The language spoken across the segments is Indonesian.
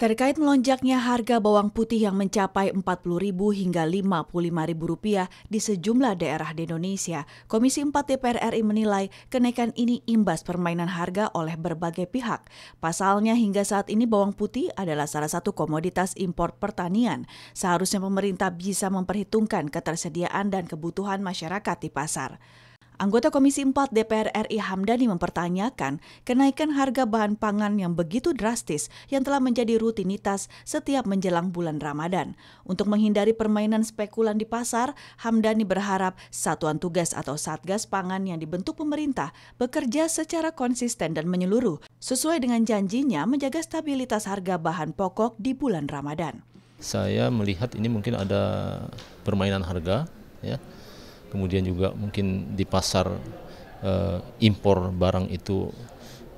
Terkait melonjaknya harga bawang putih yang mencapai Rp40.000 hingga Rp55.000 di sejumlah daerah di Indonesia, Komisi 4 DPR RI menilai kenaikan ini imbas permainan harga oleh berbagai pihak. Pasalnya hingga saat ini bawang putih adalah salah satu komoditas impor pertanian. Seharusnya pemerintah bisa memperhitungkan ketersediaan dan kebutuhan masyarakat di pasar. Anggota Komisi 4 DPR RI Hamdani mempertanyakan kenaikan harga bahan pangan yang begitu drastis yang telah menjadi rutinitas setiap menjelang bulan Ramadan. Untuk menghindari permainan spekulan di pasar, Hamdani berharap satuan tugas atau satgas pangan yang dibentuk pemerintah bekerja secara konsisten dan menyeluruh sesuai dengan janjinya menjaga stabilitas harga bahan pokok di bulan Ramadan. Saya melihat ini mungkin ada permainan harga ya kemudian juga mungkin di pasar uh, impor barang itu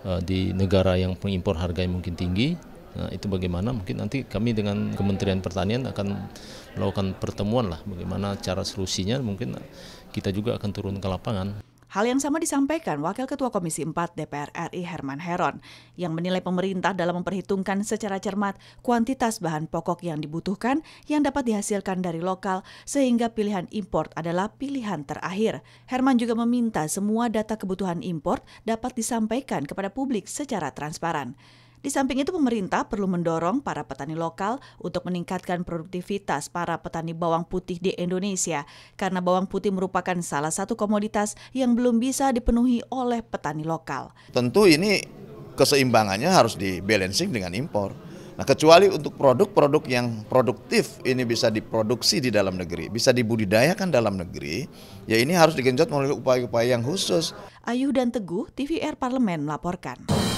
uh, di negara yang pengimpor harganya mungkin tinggi. Nah, itu bagaimana? Mungkin nanti kami dengan Kementerian Pertanian akan melakukan pertemuan lah bagaimana cara solusinya mungkin kita juga akan turun ke lapangan. Hal yang sama disampaikan Wakil Ketua Komisi 4 DPR RI Herman Heron yang menilai pemerintah dalam memperhitungkan secara cermat kuantitas bahan pokok yang dibutuhkan yang dapat dihasilkan dari lokal sehingga pilihan impor adalah pilihan terakhir. Herman juga meminta semua data kebutuhan impor dapat disampaikan kepada publik secara transparan. Di samping itu pemerintah perlu mendorong para petani lokal untuk meningkatkan produktivitas para petani bawang putih di Indonesia karena bawang putih merupakan salah satu komoditas yang belum bisa dipenuhi oleh petani lokal. Tentu ini keseimbangannya harus dibalancing dengan impor. Nah, kecuali untuk produk-produk yang produktif ini bisa diproduksi di dalam negeri, bisa dibudidayakan dalam negeri, ya ini harus digenjot melalui upaya-upaya yang khusus. Ayu dan Teguh, TVR Parlemen melaporkan.